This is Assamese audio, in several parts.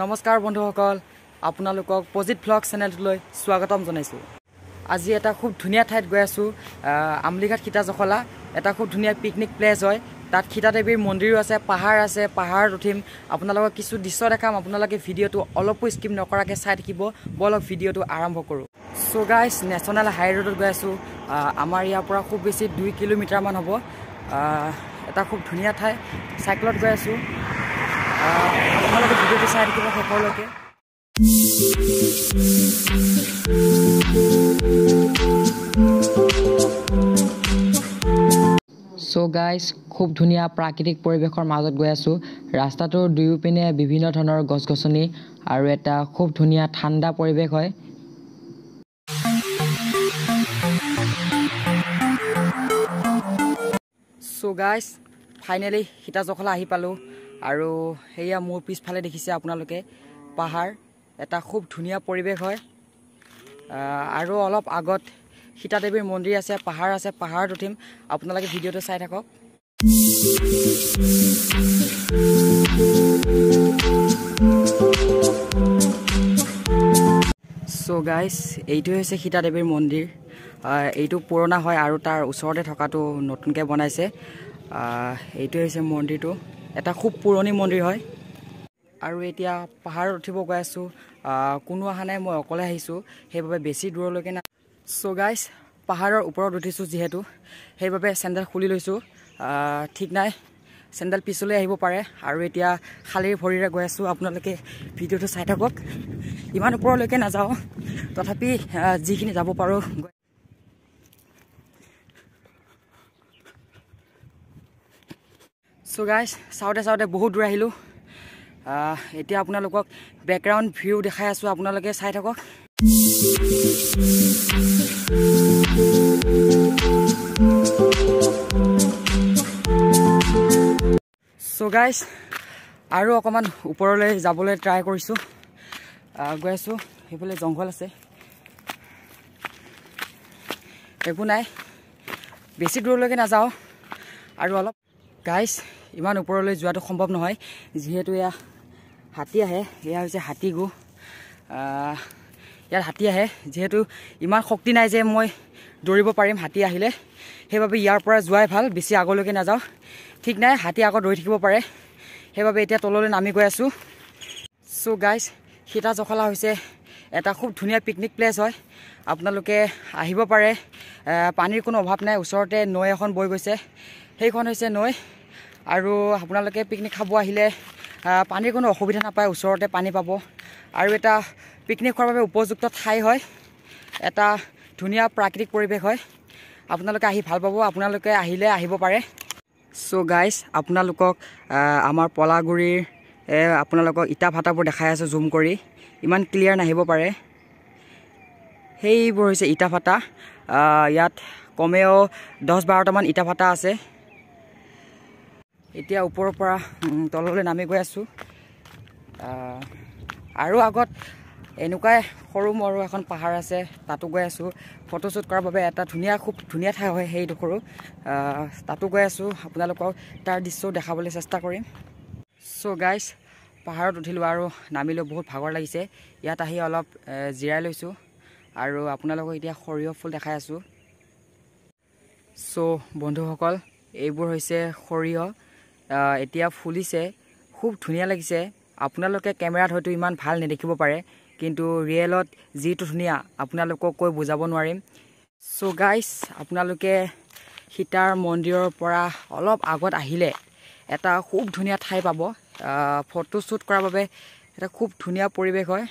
নমস্কাৰ বন্ধুসকল আপোনালোকক পজিত ভ্লগ চেনেলটোলৈ স্বাগতম জনাইছোঁ আজি এটা খুব ধুনীয়া ঠাইত গৈ আছোঁ আমলিঘাট সীতা জখলা এটা খুব ধুনীয়া পিকনিক প্লেচ হয় তাত সীতা দেৱীৰ মন্দিৰো আছে পাহাৰ আছে পাহাৰত উঠিম আপোনালোকক কিছু দৃশ্য দেখাম আপোনালোকে ভিডিঅ'টো অলপো স্কিপ নকৰাকৈ চাই থাকিব বলক ভিডিঅ'টো আৰম্ভ কৰোঁ চ' গাইজ নেশ্যনেল হাই ৰোডত গৈ আছোঁ আমাৰ ইয়াৰ পৰা খুব বেছি দুই কিলোমিটাৰমান হ'ব এটা খুব ধুনীয়া ঠাই চাইকেলত গৈ আছোঁ আপোনালোকে ভিডিঅ'টো চাই থাকিব সকলোকে চ' গাইজ খুব ধুনীয়া প্ৰাকৃতিক পৰিৱেশৰ মাজত গৈ আছোঁ ৰাস্তাটোৰ দুয়োপিনে বিভিন্ন ধৰণৰ গছ গছনি আৰু এটা খুব ধুনীয়া ঠাণ্ডা পৰিৱেশ হয় চ' গাইজ ফাইনেলি সীতাজখলা আহি পালোঁ আৰু সেয়া মোৰ পিছফালে দেখিছে আপোনালোকে পাহাৰ এটা খুব ধুনীয়া পৰিৱেশ হয় আৰু অলপ আগত সীতাদেৱীৰ মন্দিৰ আছে পাহাৰ আছে পাহাৰত উঠিম আপোনালোকে ভিডিঅ'টো চাই থাকক চ' গাইজ এইটোৱে হৈছে সীতাদেৱীৰ মন্দিৰ এইটো পুৰণা হয় আৰু তাৰ ওচৰতে থকাটো নতুনকৈ বনাইছে এইটোৱে হৈছে মন্দিৰটো এটা খুব পুৰণি মন্দিৰ হয় আৰু এতিয়া পাহাৰত উঠিব গৈ আছোঁ কোনো অহা নাই মই অকলে আহিছোঁ সেইবাবে বেছি দূৰলৈকে না চগাইচ পাহাৰৰ ওপৰত উঠিছোঁ যিহেতু সেইবাবে চেণ্ডেল খুলি লৈছোঁ ঠিক নাই চেণ্ডেল পিছলৈ আহিব পাৰে আৰু এতিয়া খালীৰ ভৰিৰে গৈ আছোঁ আপোনালোকে ভিডিঅ'টো চাই থাকক ইমান ওপৰলৈকে নাযাওঁ তথাপি যিখিনি যাব পাৰোঁ চ' গাইজ চাওঁতে চাওঁতে বহুত দূৰ আহিলোঁ এতিয়া আপোনালোকক বেকগ্ৰাউণ্ড ভিউ দেখাই আছোঁ আপোনালোকে চাই থাকক চ' গাইজ আৰু অকণমান ওপৰলৈ যাবলৈ ট্ৰাই কৰিছোঁ গৈ আছোঁ সেইফালে জংঘল আছে একো নাই বেছি দূৰলৈকে নাযাওঁ আৰু অলপ গাইছ ইমান ওপৰলৈ যোৱাটো সম্ভৱ নহয় যিহেতু এয়া হাতী আহে এয়া হৈছে হাতী গু ইয়াত হাতী আহে যিহেতু ইমান শক্তি নাই যে মই দৌৰিব পাৰিম হাতী আহিলে সেইবাবে ইয়াৰ পৰা যোৱাই ভাল বেছি আগলৈকে নাযাওঁ ঠিক নাই হাতী আকৌ দৌৰি থাকিব পাৰে সেইবাবে এতিয়া তললৈ নামি গৈ আছোঁ চ' গাইজ সীতা জখলা হৈছে এটা খুব ধুনীয়া পিকনিক প্লেচ হয় আপোনালোকে আহিব পাৰে পানীৰ কোনো অভাৱ নাই ওচৰতে নৈ এখন বৈ গৈছে সেইখন হৈছে নৈ আৰু আপোনালোকে পিকনিক খাব আহিলে পানীৰ কোনো অসুবিধা নাপায় ওচৰতে পানী পাব আৰু এটা পিকনিক খোৱাৰ বাবে উপযুক্ত ঠাই হয় এটা ধুনীয়া প্ৰাকৃতিক পৰিৱেশ হয় আপোনালোকে আহি ভাল পাব আপোনালোকে আহিলে আহিব পাৰে চ' গাইজ আপোনালোকক আমাৰ পলাগুৰিৰ আপোনালোকক ইটা ভাটাবোৰ দেখাই আছোঁ জুম কৰি ইমান ক্লিয়াৰ নাহিব পাৰে সেইবোৰ হৈছে ইটা ভাটা ইয়াত কমেও দহ বাৰটামান ইটা ভাটা আছে এতিয়া ওপৰৰ পৰা তললৈ নামি গৈ আছোঁ আৰু আগত এনেকুৱাই সৰু মৰু এখন পাহাৰ আছে তাতো গৈ আছোঁ ফটোশ্বুট কৰাৰ বাবে এটা ধুনীয়া খুব ধুনীয়া ঠাই হয় সেইডোখৰো তাতো গৈ আছোঁ আপোনালোকক তাৰ দৃশ্যও দেখাবলৈ চেষ্টা কৰিম ছ' গাইজ পাহাৰত উঠিলোঁ আৰু নামিলোঁ বহুত ভাগৰ লাগিছে ইয়াত আহি অলপ জিৰাই লৈছোঁ আৰু আপোনালোকক এতিয়া সৰিয়হ ফুল দেখাই আছোঁ ছ' বন্ধুসকল এইবোৰ হৈছে সৰিয়হ এতিয়া ফুলিছে খুব ধুনীয়া লাগিছে আপোনালোকে কেমেৰাত হয়তো ইমান ভাল নেদেখিব পাৰে কিন্তু ৰিয়েলত যিটো ধুনীয়া আপোনালোকক কৈ বুজাব নোৱাৰিম চ' গাইজ আপোনালোকে সীতাৰ মন্দিৰৰ পৰা অলপ আগত আহিলে এটা খুব ধুনীয়া ঠাই পাব ফটো শ্বুট কৰাৰ বাবে এটা খুব ধুনীয়া পৰিৱেশ হয়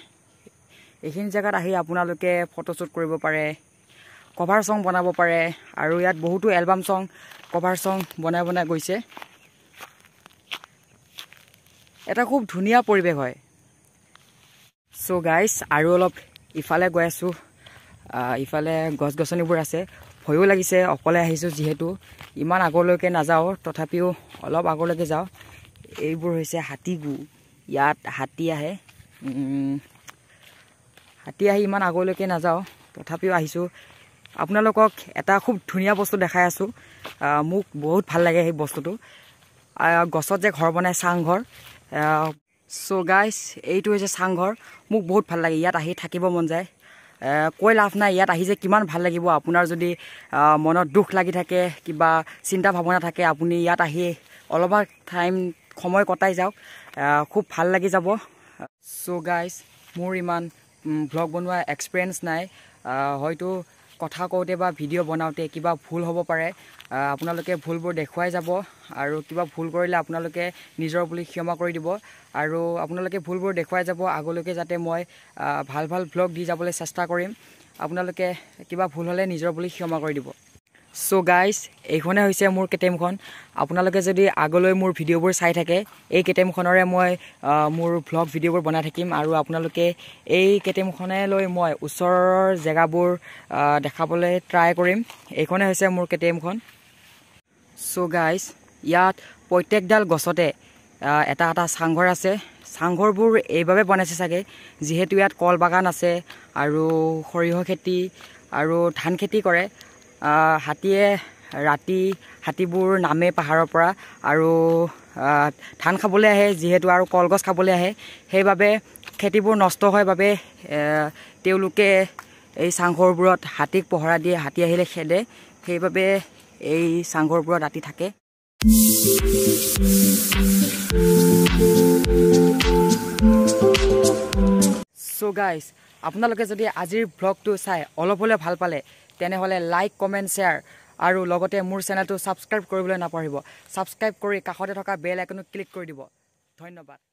এইখিনি জেগাত আহি আপোনালোকে ফটো শ্বুট কৰিব পাৰে কভাৰ চং বনাব পাৰে আৰু ইয়াত বহুতো এলবাম চং কভাৰ চং বনাই বনাই গৈছে এটা খুব ধুনীয়া পৰিৱেশ হয় চ' গাইছ আৰু অলপ ইফালে গৈ আছোঁ ইফালে গছ গছনিবোৰ আছে ভয়ো লাগিছে অকলে আহিছোঁ যিহেতু ইমান আগলৈকে নাযাওঁ তথাপিও অলপ আগলৈকে যাওঁ এইবোৰ হৈছে হাতীগু ইয়াত হাতী আহে হাতী আহি ইমান আগলৈকে নাযাওঁ তথাপিও আহিছোঁ আপোনালোকক এটা খুব ধুনীয়া বস্তু দেখাই আছোঁ মোক বহুত ভাল লাগে সেই বস্তুটো গছত যে ঘৰ বনায় চাংঘৰ চ' গাইজ এইটো হৈছে চাংঘৰ মোক বহুত ভাল লাগে ইয়াত আহি থাকিব মন যায় কৈ লাভ নাই ইয়াত আহি যে কিমান ভাল লাগিব আপোনাৰ যদি মনত দুখ লাগি থাকে কিবা চিন্তা ভাৱনা থাকে আপুনি ইয়াত আহি অলপ টাইম সময় কটাই যাওক খুব ভাল লাগি যাব চ' গাইজ মোৰ ইমান ভ্লগ বনোৱা এক্সপেৰিয়েঞ্চ নাই হয়তো কথা কওঁতে বা ভিডিঅ' বনাওঁতে কিবা ভুল হ'ব পাৰে আপোনালোকে ভুলবোৰ দেখুৱাই যাব আৰু কিবা ভুল কৰিলে আপোনালোকে নিজৰ বুলি ক্ষমা কৰি দিব আৰু আপোনালোকে ভুলবোৰ দেখুৱাই যাব আগলৈকে যাতে মই ভাল ভাল ব্লগ দি যাবলৈ চেষ্টা কৰিম আপোনালোকে কিবা ভুল হ'লে নিজৰ বুলি ক্ষমা কৰি দিব চ' গাইজ এইখনে হৈছে মোৰ কেটেমখন আপোনালোকে যদি আগলৈ মোৰ ভিডিঅ'বোৰ চাই থাকে এই কেটেমখনৰে মই মোৰ ভ্লগ ভিডিঅ'বোৰ বনাই থাকিম আৰু আপোনালোকে এই কেটেমখনে লৈ মই ওচৰৰ জেগাবোৰ দেখাবলৈ ট্ৰাই কৰিম এইখনে হৈছে মোৰ কেটেমখন চ' গাইজ ইয়াত প্ৰত্যেকডাল গছতে এটা এটা চাংঘৰ আছে চাংঘৰবোৰ এইবাবে বনাইছে চাগে যিহেতু ইয়াত কল বাগান আছে আৰু সৰিয়হ খেতি আৰু ধান খেতি কৰে হাতীয়ে ৰাতি হাতীবোৰ নামে পাহাৰৰ পৰা আৰু ধান খাবলৈ আহে যিহেতু আৰু কলগছ খাবলৈ আহে সেইবাবে খেতিবোৰ নষ্ট হয় বাবে তেওঁলোকে এই চাংঘৰবোৰত হাতীক পহৰা দিয়ে হাতী আহিলে খেদে সেইবাবে এই চাংঘৰবোৰত ৰাতি থাকে চ' গাইজ আপোনালোকে যদি আজিৰ ব্লগটো চাই অলপ হ'লেও ভাল পালে তেনেহ'লে লাইক কমেণ্ট শ্বেয়াৰ আৰু লগতে মোৰ চেনেলটো ছাবস্ক্ৰাইব কৰিবলৈ নাপাহৰিব ছাবস্ক্ৰাইব কৰি কাষতে থকা বেল আইকনো ক্লিক কৰি দিব ধন্যবাদ